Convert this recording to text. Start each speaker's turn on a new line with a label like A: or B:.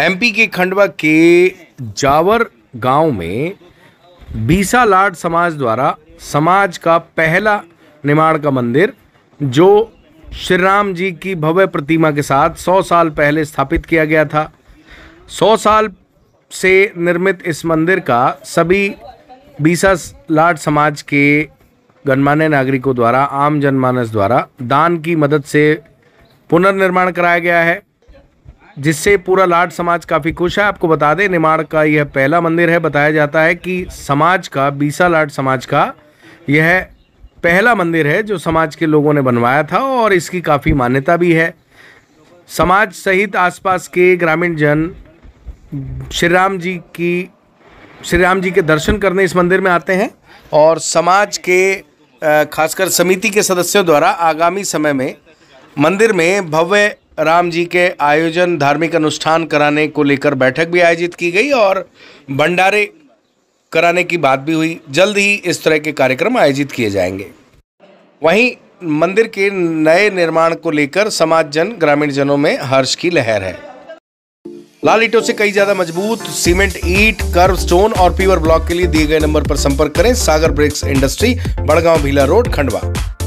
A: MP के खंडवा के जावर गांव में बीसा लाड समाज द्वारा समाज का पहला निर्माण का मंदिर जो श्री राम जी की भव्य प्रतिमा के साथ 100 साल पहले स्थापित किया गया था 100 साल से निर्मित इस मंदिर का सभी बीसा लाड समाज के गणमान्य नागरिकों द्वारा आम जनमानस द्वारा दान की मदद से पुनर्निर्माण कराया गया है जिससे पूरा लाट समाज काफ़ी खुश है आपको बता दें निमाड़ का यह पहला मंदिर है बताया जाता है कि समाज का बीसा लाट समाज का यह पहला मंदिर है जो समाज के लोगों ने बनवाया था और इसकी काफ़ी मान्यता भी है समाज सहित आसपास के ग्रामीण जन श्री राम जी की श्री राम जी के दर्शन करने इस मंदिर में आते हैं और समाज के खासकर समिति के सदस्यों द्वारा आगामी समय में मंदिर में भव्य राम जी के आयोजन धार्मिक अनुष्ठान कराने को लेकर बैठक भी आयोजित की गई और भंडारे कराने की बात भी हुई जल्द ही इस तरह के कार्यक्रम आयोजित किए जाएंगे वहीं मंदिर के नए निर्माण को लेकर समाज जन ग्रामीण जनों में हर्ष की लहर है लाल ईटों से कई ज्यादा मजबूत सीमेंट ईट कर्व स्टोन और पीवर ब्लॉक के लिए दिए गए नंबर पर संपर्क करें Sagar bricks industry Badgaon Bhila road Khandwa